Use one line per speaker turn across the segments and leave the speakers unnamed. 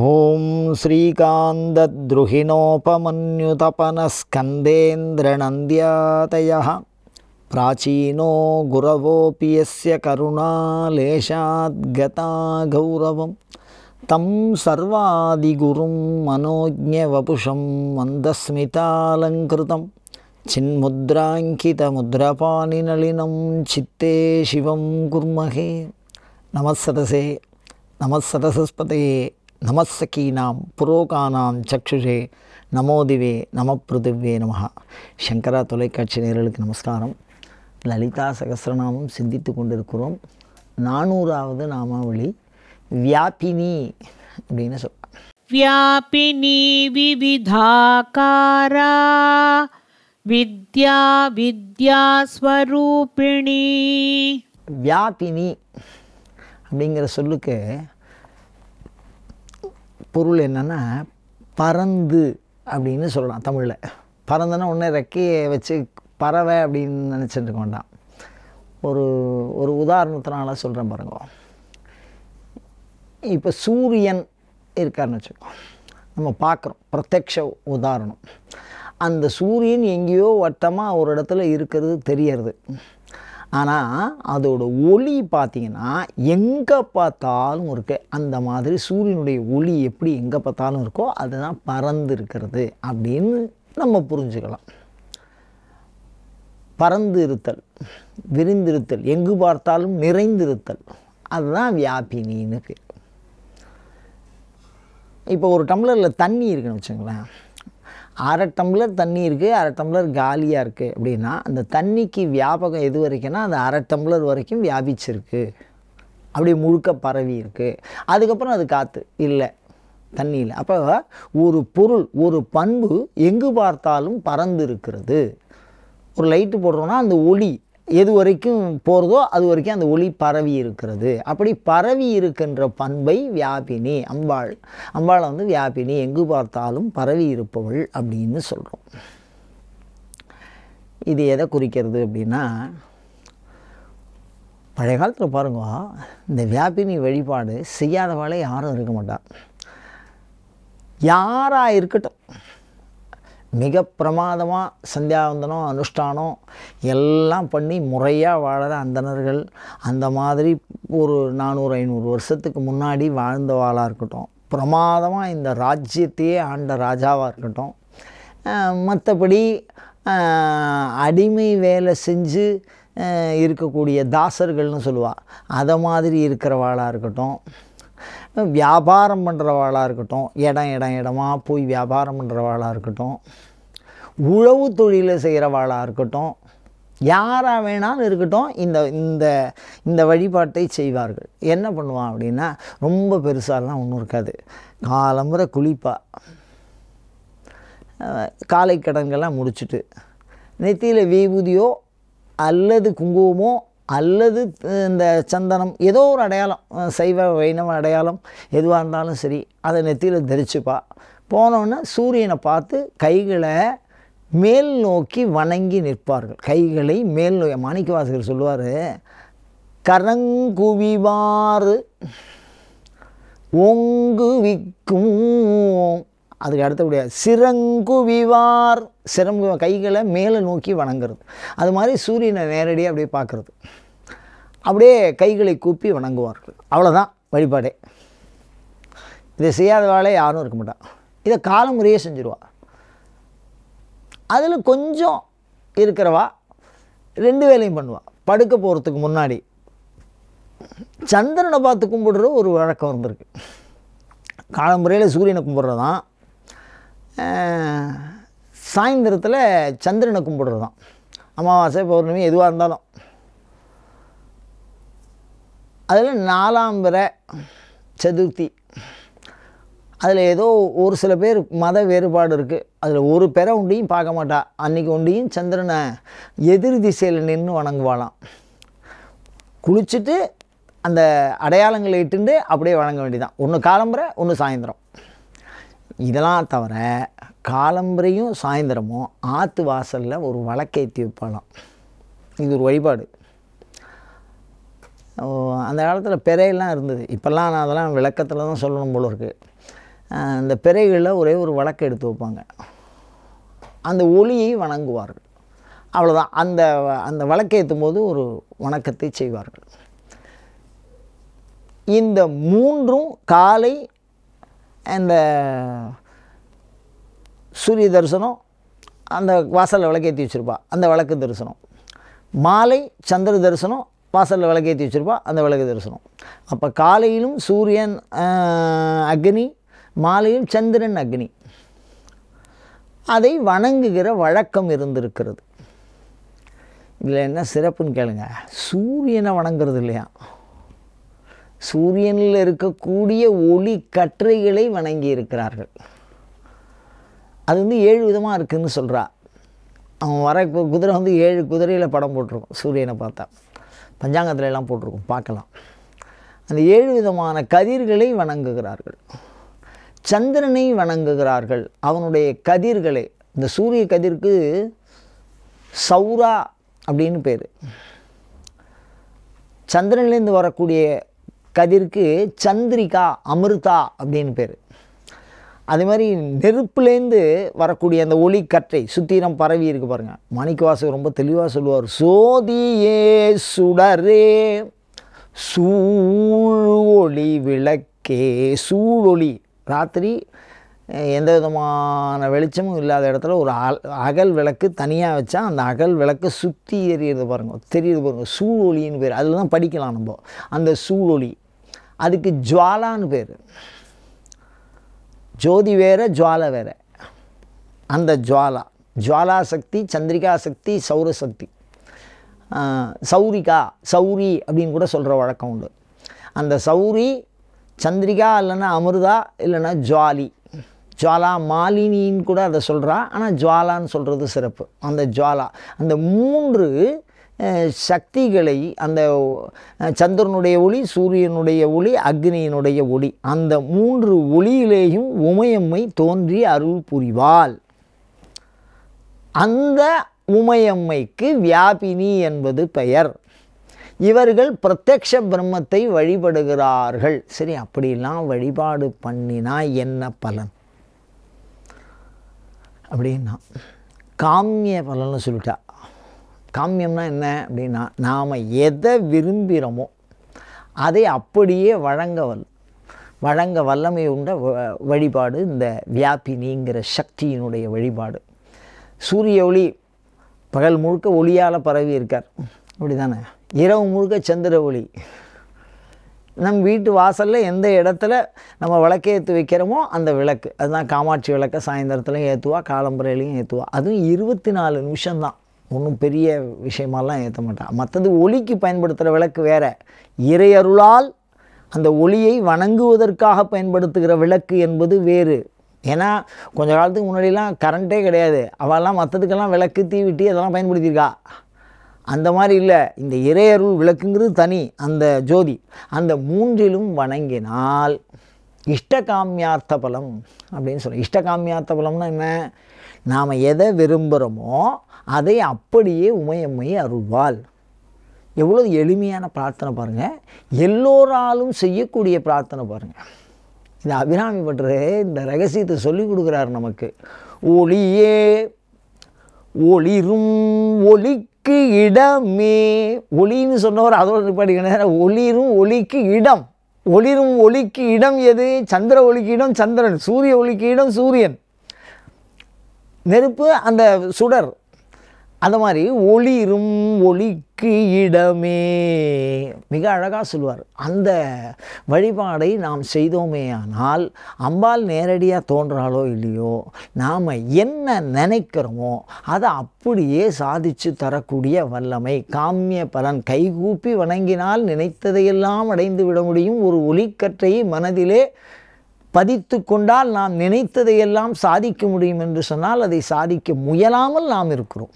ॐ श्रीकान्तद्रुहिणोपमन्युतपनस्कन्देन्द्रनन्द्यातयः प्राचीनो गुरवोऽपि यस्य करुणालेशाद्गता गौरवं तं सर्वादिगुरुं मनोज्ञवपुषं मन्दस्मितालङ्कृतं चिन्मुद्राङ्कितमुद्रपाणिनलिनं चित्ते शिवं कुर्महे नमः सदसे नमः सदसस्पतये நமசகீனாம் புரோகானாம் சக்ஷுஷே நமோதிவே நம பிருதிவே நமகா சங்கரா தொலைக்காட்சி நேரலுக்கு நமஸ்காரம் லலிதா சகசிரநாமம் சிந்தித்து கொண்டிருக்கிறோம் நானூறாவது நாமாவளி வியாபினி அப்படின்னு சொல் வியாபினி விவிதாக்காரா வித்யா வித்யாஸ்வரூபிணி வியாபினி அப்படிங்கிற சொல்லுக்கு பொருள் என்னென்னா பறந்து அப்படின்னு சொல்லலாம் தமிழில் பறந்துன்னா ஒன்று ரெக்கையை வச்சு பறவை அப்படின்னு நினச்சிட்டு வேண்டாம் ஒரு ஒரு உதாரணத்தினால சொல்கிறேன் பாருங்க இப்போ சூரியன் இருக்காருன்னு வச்சுக்கோ நம்ம பார்க்குறோம் பிரத்யக்ஷ உதாரணம் அந்த சூரியன் எங்கேயோ வட்டமாக ஒரு இடத்துல இருக்கிறது தெரியறது ஆனால் அதோட ஒளி பார்த்திங்கன்னா எங்கே பார்த்தாலும் இருக்கு அந்த மாதிரி சூரியனுடைய ஒளி எப்படி எங்கே பார்த்தாலும் இருக்கோ அதுதான் பறந்து இருக்கிறது அப்படின்னு நம்ம புரிஞ்சுக்கலாம் பறந்து இருத்தல் விரிந்திருத்தல் எங்கு பார்த்தாலும் நிறைந்திருத்தல் அதுதான் வியாபினின்னு பேர் இப்போ ஒரு டம்ளரில் தண்ணி இருக்குன்னு வச்சுங்களேன் அரை டம்ளர் தண்ணி இருக்குது அரை டம்ளர் காலியாக இருக்குது அப்படின்னா அந்த தண்ணிக்கு வியாபகம் எது வரைக்கும்னா அந்த அரை டம்ளர் வரைக்கும் வியாபிச்சிருக்கு அப்படி முழுக்க பரவி இருக்குது அதுக்கப்புறம் அது காற்று இல்லை தண்ணியில் அப்போ ஒரு பொருள் ஒரு பண்பு எங்கு பார்த்தாலும் பறந்து இருக்கிறது ஒரு லைட்டு போடுறோன்னா அந்த ஒளி எது வரைக்கும் போகிறதோ அது வரைக்கும் அந்த ஒளி பரவி இருக்கிறது அப்படி பரவி இருக்கின்ற பண்பை வியாபினி அம்பாள் அம்பாளை வந்து வியாபினி எங்கு பார்த்தாலும் பரவி இருப்பவள் அப்படின்னு சொல்கிறோம் இது எதை குறிக்கிறது அப்படின்னா பழைய காலத்தில் பாருங்க இந்த வியாபினி வழிபாடு செய்யாதவாளே யாரும் இருக்க மாட்டார் யாராக இருக்கட்டும் மிக பிரமாதமாக சந்தியாவந்தனம் அனுஷ்டானம் எல்லாம் பண்ணி முறையாக வாழற அந்தனர்கள் அந்த மாதிரி ஒரு நானூறு ஐநூறு வருஷத்துக்கு முன்னாடி வாழ்ந்தவாளாக இருக்கட்டும் பிரமாதமாக இந்த ராஜ்யத்தையே ஆண்ட ராஜாவாக இருக்கட்டும் மற்றபடி அடிமை வேலை செஞ்சு இருக்கக்கூடிய தாசர்கள்னு சொல்லுவாள் அதை மாதிரி இருக்கிறவாளாக இருக்கட்டும் வியாபாரம் பண்ணுறவாளாக இருக்கட்டும் இடம் இடம் இடமாக போய் வியாபாரம் பண்ணுறவாளாக இருக்கட்டும் உழவு தொழிலை செய்கிறவாளாக இருக்கட்டும் யாராக வேணாலும் இருக்கட்டும் இந்த இந்த இந்த வழிபாட்டை செய்வார்கள் என்ன பண்ணுவான் அப்படின்னா ரொம்ப பெருசாலாம் ஒன்றும் இருக்காது காலம்புற குளிப்பா காலை கடன்கள்லாம் முடிச்சுட்டு நெத்தியில் வீபூதியோ அல்லது குங்குமோ அல்லது இந்த சந்தனம் ஏதோ ஒரு அடையாளம் சைவ வைணவ அடையாளம் எதுவாக இருந்தாலும் சரி அதை நெத்தியில் தரிச்சுப்பா போனோன்னே சூரியனை பார்த்து கைகளை மேல் நோக்கி வணங்கி நிற்பார்கள் கைகளை மேல் நோக்கி வாசகர் சொல்லுவார் கரங்குவிவாறு ஒங்குவிக்கும் அதுக்கு அடுத்தபடியாக சிறங்குவிவார் சிறங்கு கைகளை மேலே நோக்கி வணங்குறது அது மாதிரி சூரியனை நேரடியாக அப்படியே பார்க்குறது அப்படியே கைகளை கூப்பி வணங்குவார்கள் அவ்வளோதான் வழிபாடே இதை செய்யாத வேலை யாரும் இருக்க மாட்டான் இதை காலமுறையே செஞ்சுருவா அதில் கொஞ்சம் இருக்கிறவா ரெண்டு வேலையும் பண்ணுவாள் படுக்க போகிறதுக்கு முன்னாடி சந்திரனை பார்த்து கும்பிடுற ஒரு வழக்கம் இருந்திருக்கு காலமுறையில் சூரியனை கும்பிட்றதான் தான் சாயந்தரத்தில் சந்திரனை கும்பிடுறது தான் அமாவாசை பௌர்ணமி எதுவாக இருந்தாலும் அதில் நாலாம் பிற சதுர்த்தி அதில் ஏதோ ஒரு சில பேர் மத வேறுபாடு இருக்குது அதில் ஒரு பெற ஒண்டியும் பார்க்க மாட்டா அன்றைக்கி ஒண்டியும் சந்திரனை எதிர் திசையில் நின்று வணங்குவாளாம் குளிச்சுட்டு அந்த அடையாளங்களை இட்டுண்டு அப்படியே வணங்க வேண்டியதான் ஒன்று காலம்புற ஒன்று சாயந்தரம் இதெல்லாம் தவிர காலம்பரையும் சாயந்தரமும் ஆற்று வாசலில் ஒரு வழக்கேற்றி வைப்பாலாம் இது ஒரு வழிபாடு அந்த காலத்தில் பிறையெல்லாம் இருந்தது இப்போல்லாம் நான் அதெல்லாம் விளக்கத்தில் தான் சொல்லணும் போல இருக்குது அந்த பிறைகளில் ஒரே ஒரு வழக்கு எடுத்து வைப்பாங்க அந்த ஒளியை வணங்குவார்கள் அவ்வளோதான் அந்த அந்த வழக்கை ஏற்றும்போது ஒரு வணக்கத்தை செய்வார்கள் இந்த மூன்றும் காலை அந்த சூரிய தரிசனம் அந்த வாசலில் விளக்கேற்றி வச்சுருப்பா அந்த விளக்கு தரிசனம் மாலை சந்திர தரிசனம் வாசலில் விளக்கேற்றி வச்சுருப்பா அந்த விளக்கு தரிசனம் அப்போ காலையிலும் சூரியன் அக்னி மாலையும் சந்திரன் அக்னி அதை வணங்குகிற வழக்கம் இருந்திருக்கிறது இதில் என்ன சிறப்புன்னு கேளுங்க சூரியனை வணங்குறது இல்லையா சூரியனில் இருக்கக்கூடிய ஒளி கற்றைகளை வணங்கி இருக்கிறார்கள் அது வந்து ஏழு விதமாக இருக்குதுன்னு சொல்கிறா அவன் வர குதிரை வந்து ஏழு குதிரையில் படம் போட்டிருக்கும் சூரியனை பார்த்தா பஞ்சாங்கத்தில் எல்லாம் போட்டிருக்கும் பார்க்கலாம் அந்த ஏழு விதமான கதிர்களை வணங்குகிறார்கள் சந்திரனை வணங்குகிறார்கள் அவனுடைய கதிர்களை இந்த சூரிய கதிர்க்கு சௌரா அப்படின்னு பேர் சந்திரன்லேருந்து வரக்கூடிய கதிர்க்கு சந்திரிகா அமிர்தா அப்படின்னு பேர் அதே மாதிரி நெருப்புலேருந்து வரக்கூடிய அந்த ஒளி கற்றை சுத்திரம் பரவி இருக்கு பாருங்கள் மாணிக்கவாசகர் ரொம்ப தெளிவாக சொல்லுவார் சோதியே சுடரே சூழொளி விளக்கே சூழொளி ராத்திரி எந்த விதமான வெளிச்சமும் இல்லாத இடத்துல ஒரு அகல் விளக்கு தனியாக வச்சா அந்த அகல் விளக்கு சுற்றி எறியது பாருங்கள் தெரியுது பாருங்கள் சூழொலின்னு பேர் அதில் தான் படிக்கலாம் நம்ம அந்த சூழொலி அதுக்கு ஜுவாலான்னு பேர் ஜோதி வேறு ஜுவாலை வேறு அந்த ஜுவாலா ஜுவாலா சக்தி சந்திரிகா சக்தி சௌரசக்தி சௌரிகா சௌரி அப்படின்னு கூட சொல்கிற வழக்கம் உண்டு அந்த சௌரி சந்திரிகா இல்லைன்னா அமிர்தா இல்லைன்னா ஜுவாலி ஜுவாலா மாலினின்னு கூட அதை சொல்கிறா ஆனால் ஜுவாலான்னு சொல்கிறது சிறப்பு அந்த ஜுவாலா அந்த மூன்று சக்திகளை அந்த சந்திரனுடைய ஒளி சூரியனுடைய ஒளி அக்னியினுடைய ஒளி அந்த மூன்று ஒளியிலேயும் உமையம்மை தோன்றி அருள் புரிவாள் அந்த உமையம்மைக்கு வியாபினி என்பது பெயர் இவர்கள் பிரத்யக்ஷ பிரம்மத்தை வழிபடுகிறார்கள் சரி அப்படிலாம் வழிபாடு பண்ணினா என்ன பலன் அப்படின்னா காமிய பலன்னு சொல்லிட்டா காமியம்னா என்ன அப்படின்னா நாம் எதை விரும்புகிறோமோ அதை அப்படியே வழங்க வல் வழங்க வல்லமை உண்ட வழிபாடு இந்த வியாபினிங்கிற சக்தியினுடைய வழிபாடு சூரிய ஒளி பகல் முழுக்க ஒளியால் பரவி இருக்கார் அப்படி தானே இரவு முழுக்க சந்திர ஒளி நம் வீட்டு வாசலில் எந்த இடத்துல நம்ம விளக்கை ஏற்றி வைக்கிறோமோ அந்த விளக்கு அதுதான் காமாட்சி விளக்கை சாயந்தரத்துலையும் ஏற்றுவா காலம்புரையிலையும் ஏற்றுவா அதுவும் இருபத்தி நாலு நிமிஷம்தான் ஒன்றும் பெரிய விஷயமாலாம் ஏற்ற மாட்டான் மற்றது ஒளிக்கு பயன்படுத்துகிற விளக்கு வேறு இறையருளால் அந்த ஒளியை வணங்குவதற்காக பயன்படுத்துகிற விளக்கு என்பது வேறு ஏன்னா கொஞ்ச காலத்துக்கு முன்னாடிலாம் கரண்ட்டே கிடையாது அவெல்லாம் மற்றதுக்கெல்லாம் விளக்கு தீவிட்டி அதெல்லாம் பயன்படுத்தியிருக்கா அந்த மாதிரி இல்லை இந்த இறையருள் விளக்குங்கிறது தனி அந்த ஜோதி அந்த மூன்றிலும் வணங்கினால் இஷ்டகாமியார்த்த பலம் அப்படின்னு சொல்லி இஷ்டகாமியார்த்த பலம்னா என்ன நாம் எதை விரும்புகிறோமோ அதை அப்படியே உமையம்மை அருள்வாள் எவ்வளோ எளிமையான பிரார்த்தனை பாருங்கள் எல்லோராலும் செய்யக்கூடிய பிரார்த்தனை பாருங்கள் இந்த அபிராமி பற்று இந்த ரகசியத்தை சொல்லி கொடுக்குறாரு நமக்கு ஒளியே ஒளிரும் ஒளிக்கு இடமே ஒளின்னு சொன்னவர் அதோட நிப்பாடி ஒளிரும் ஒளிக்கு இடம் ஒளிரும் ஒளிக்கு இடம் எது சந்திர ஒளிக்கு இடம் சந்திரன் சூரிய ஒளிக்கு இடம் சூரியன் நெருப்பு அந்த சுடர் அந்த மாதிரி ஒளிரும் ஒளிக்கு இடமே மிக அழகாக சொல்லுவார் அந்த வழிபாடை நாம் செய்தோமே ஆனால் அம்பாள் நேரடியாக தோன்றாலோ இல்லையோ நாம் என்ன நினைக்கிறோமோ அதை அப்படியே சாதித்து தரக்கூடிய வல்லமை காமிய பலன் கைகூப்பி வணங்கினால் நினைத்ததையெல்லாம் அடைந்து விட முடியும் ஒரு ஒளிக்கற்றையை மனதிலே பதித்து கொண்டால் நாம் நினைத்ததையெல்லாம் சாதிக்க முடியும் என்று சொன்னால் அதை சாதிக்க முயலாமல் நாம் இருக்கிறோம்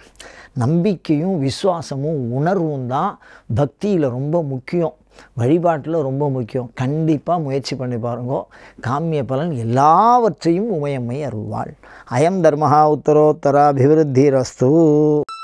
நம்பிக்கையும் விசுவாசமும் உணர்வும் தான் பக்தியில் ரொம்ப முக்கியம் வழிபாட்டில் ரொம்ப முக்கியம் கண்டிப்பாக முயற்சி பண்ணி பாருங்கோ காமிய பலன் எல்லாவற்றையும் உமையம்மை அருள்வாள் அயம் தர்மஹா உத்தரோத்தரா அபிவிருத்தி ரஸ்து